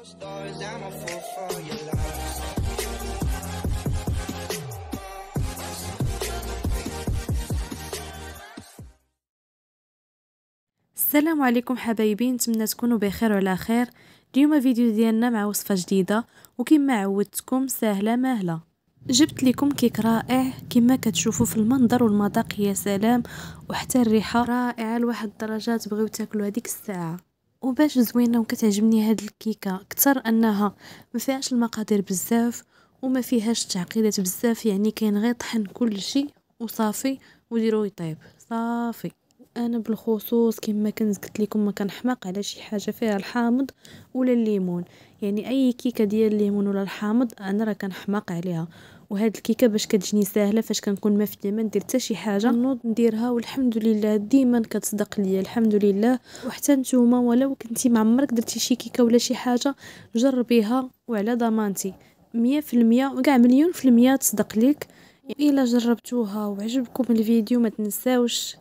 السلام عليكم حبايبي نتمنى تكونوا بخير وعلى خير اليوم فيديو ديالنا مع وصفه جديده وكما عودتكم سهله ماهله جبت لكم كيك رائع كما كتشوفوا في المنظر والمذاق يا سلام وحتى الريحه رائعه لواحد الدرجه تبغيو تاكلوا هذيك الساعه وباش زوينه وكتعجبني هاد الكيكه اكثر انها ما فيهاش المقادير بزاف وما فيهاش تعقيدات بزاف يعني كاين غير طحن كلشي وصافي وديرو يطيب صافي انا بالخصوص كما كنت قلت لكم ما كنحماق على شي حاجه فيها الحامض ولا الليمون يعني اي كيكه ديال الليمون ولا الحامض انا راه كنحماق عليها وهاد الكيكه باش كتجيني ساهله فاش كنكون مفتيه ما ندير حتى شي حاجه نوض نديرها والحمد لله ديما كتصدق ليا الحمد لله وحتى نتوما ولو كنتي ما عمرك درتي شي كيكه ولا شي حاجه جربيها وعلى ضمانتي مية وكاع مليون في المية تصدق ليك الا جربتوها وعجبكم الفيديو ما تنساوش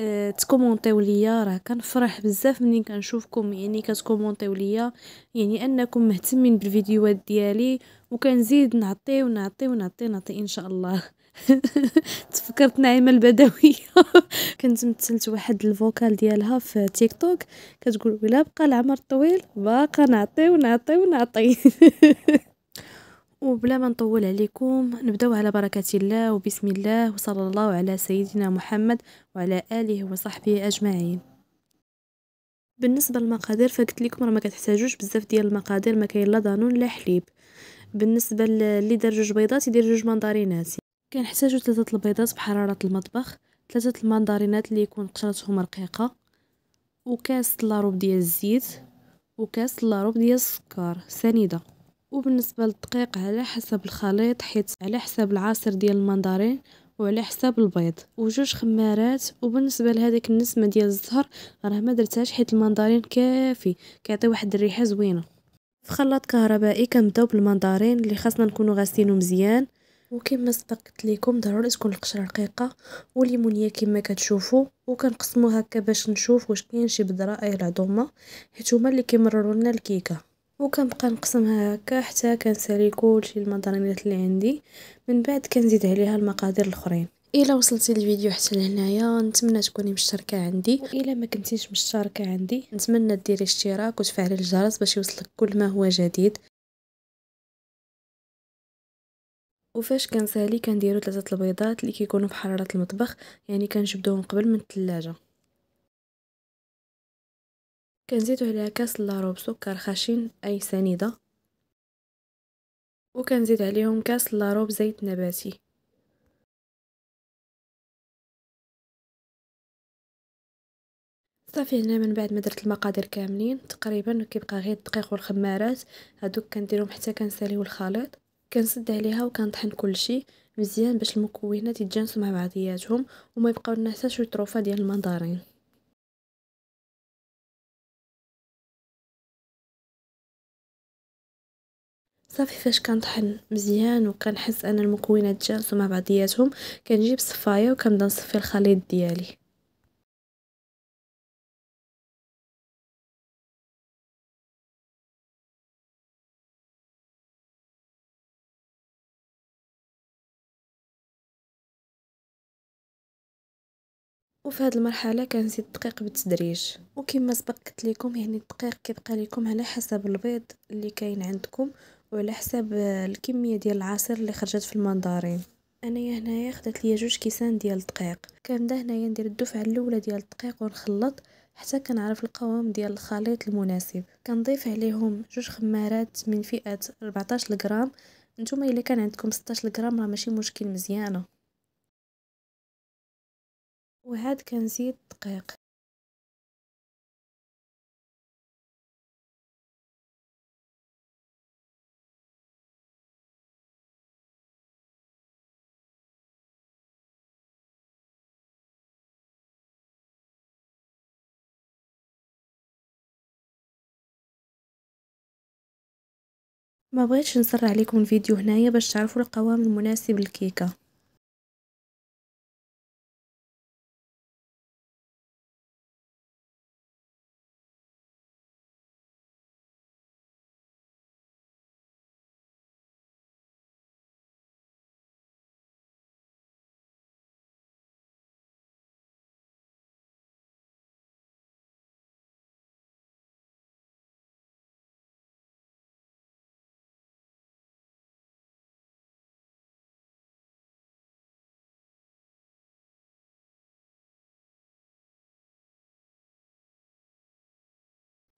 آه، تكومونتيو ليا راه كنفرح بزاف ملي كنشوفكم يعني كتكومونتيو ليا يعني انكم مهتمين بالفيديوهات ديالي وكنزيد نعطي ونعطي ونعطي نعطي ان شاء الله تفكرت نعيمه البدويه كنت مثلت واحد الفوكال ديالها في تيك توك كتقول ولا بقى العمر طويل باقا نعطي ونعطي ونعطي وبلا ما نطول عليكم نبداو على بركة الله وبسم الله وصلى الله على سيدنا محمد وعلى آله وصحبه أجمعين بالنسبة للمقادير فقلت لكم راه ما كتحتاجوش بزاف ديال المقادير ما كاين لا دانون لا حليب بالنسبة اللي دار جوج بيضات يدير جوج مندرينات كنحتاجو ثلاثة البيضات بحرارة المطبخ ثلاثة المندرينات اللي يكون قشرتهم رقيقة وكاس لاروب ديال الزيت وكاس لاروب ديال السكر سنيده وبالنسبة للدقيق على حسب الخليط حيت على حسب العصير ديال المندرين وعلى حساب البيض وجوج خمارات وبالنسبه لهذيك النسمه ديال الزهر راه ما درتهاش حيت المندرين كافي كيعطي واحد الريحه زوينه في خلاط كهربائي كنبداو بالمندرين اللي خاصنا نكونوا غاسلينو مزيان وكما سبقت لكم ضروري تكون القشره رقيقه والليمونيه كما كتشوفوا وكنقسموها هكا باش نشوف واش كاين شي بذره اي العظمه حيت هما اللي كيمرروا لنا الكيكه وكنبقى نقسمها هكا حتى كنسالي كلشي المكرونات اللي عندي من بعد كنزيد عليها المقادير الاخرين الا وصلتي الفيديو حتى لهنايا نتمنى تكوني مشتركه عندي الى ما كنتيش مشتركه عندي نتمنى ديري اشتراك وتفعلي الجرس باش يوصلك كل ما هو جديد وفاش كنسالي كنديرو ثلاثه البيضات اللي كيكونوا في حراره المطبخ يعني كنجبدوهم قبل من الثلاجه كنزيدو عليها كاس لاروب سكر خشن اي سنيده وكنزيد عليهم كاس لاروب زيت نباتي صافي هنا من بعد ما درت المقادير كاملين تقريبا كيبقى غير الدقيق والخمارات هادوك كنديرهم حتى كنساليو الخليط كنسد عليها وكنطحن كلشي مزيان باش المكونات يتجانسوا مع بعضياتهم وما يبقاو لنا حتى شي طروفه ديال المنظرين صافي فاش كنطحن مزيان وكنحس ان المكونات جالسوا مع بعضياتهم كنجيب صفايه وكنبدا نصفي الخليط ديالي وفي هذه المرحله كنزيد الدقيق بالتدريج وكما سبق قلت لكم يعني الدقيق كيبقى لكم على حسب البيض اللي كاين عندكم وعلى حساب الكميه ديال العصير اللي خرجت في المندارين انايا هنايا خدات ليا جوج كيسان ديال الدقيق كنبدا هنايا ندير الدفعه الاولى ديال الدقيق ونخلط حتى كنعرف القوام ديال الخليط المناسب كنضيف عليهم جوج خمارات من فئه 14 غرام نتوما الا كان عندكم 16 غرام راه ماشي مشكل مزيانه وعاد كنزيد الدقيق ما بغيتش نسرع عليكم الفيديو هنايا باش تعرفوا القوام المناسب للكيكه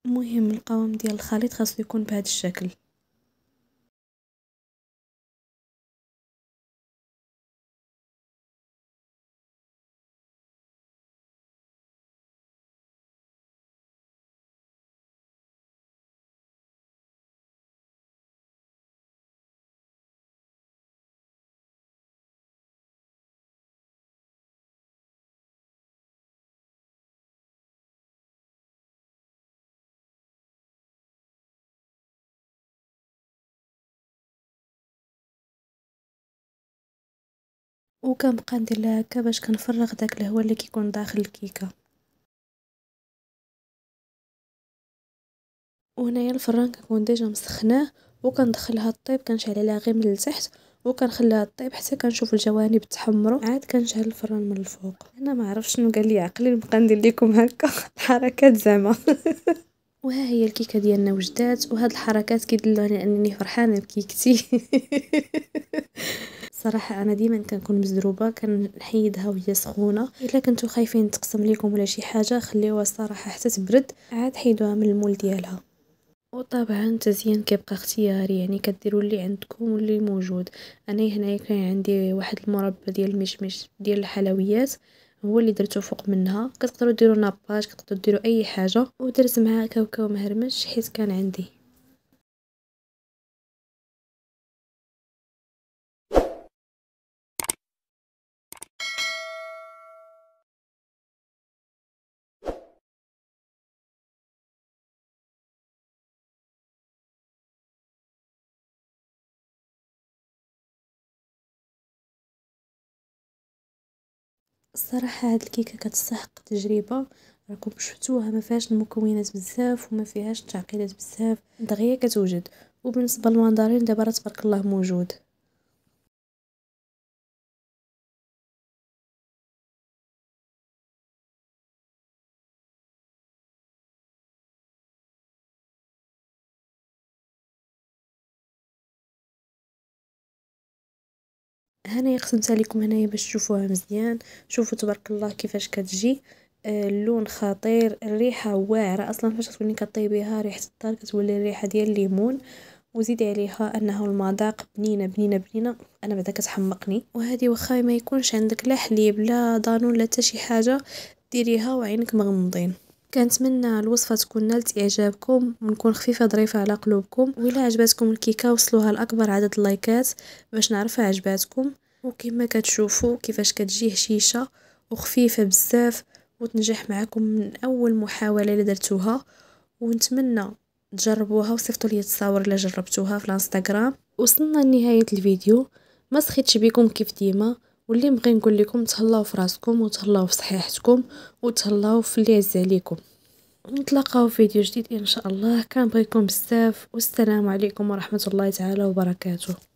المهم القوام ديال الخليط خاصو يكون بهذا الشكل وكنبقى ندير لها هكا باش كنفرغ داك الهواء اللي كيكون داخل الكيكه وهنايا الفران كنكون ديجا مسخناه وكندخلها طيب كنشعل عليها غير من التحت وكنخليها طيب حتى كنشوف الجوانب تحمروا عاد كنشعل الفران من الفوق انا ما عرفتش شنو قال لي عقلي نبقى ندير لكم هكا الحركات زعما وها هي الكيكه ديالنا وجدات وهاد الحركات كيدلوني انني فرحانه بكيكتي صراحه انا ديما كنكون مزروبه كنحيدها وهي سخونه الا كنتو خايفين تقسم ليكم ولا شي حاجه خليوها الصراحه حتى تبرد عاد حيدوها من المول ديالها وطبعا التزيين كيبقى اختياري يعني كديروا اللي عندكم واللي موجود انا هنايا كان عندي واحد المربى ديال المشمش ديال الحلويات هو اللي درتو فوق منها كتقدروا ديروا ناباج كتقدروا ديروا اي حاجه ودرت معها كاوكاو مهرمش حيت كان عندي الصراحه هاد الكيكه كتستحق التجربه راكم شفتوها ما فيهاش المكونات بزاف وما فيهاش التعقيدات بزاف دغيا كتوجد وبالنسبه للمندرين دابا راه تبارك الله موجود هنايا قسمتها لكم هنايا باش تشوفوها مزيان شوفوا تبارك الله كيفاش كتجي آه، اللون خطير الريحه واعره اصلا فاش تكوني كطيبيها ريحه الدار كتولي الريحه ديال الليمون وزيدي عليها انه المذاق بنينه بنينه بنينه انا بعدا كتحمقني وهذه واخا ما يكونش عندك لا حليب لا دانون لا حتى شي حاجه ديريها وعينك مغمضين كنتمنى الوصفه تكون نالت اعجابكم ونكون خفيفه ظريفه على قلوبكم وإلا عجبتكم الكيكه وصلوها لاكبر عدد اللايكات باش نعرفها عجباتكم وكما كتشوفوا كيفاش كتجي هشيشه وخفيفه بزاف وتنجح معكم من اول محاوله اللي درتوها ونتمنى تجربوها وصيفطوا لي التصاور اللي جربتوها في الانستغرام وصلنا لنهايه الفيديو ما سخيتش بكم كيف ديما واللي بغي نقول لكم تهلاو في راسكم وتهلاو في صحيحتكم وتهلاو في اللي عز عليكم نتلاقاو في فيديو جديد ان شاء الله كنبغيكم بزاف والسلام عليكم ورحمه الله تعالى وبركاته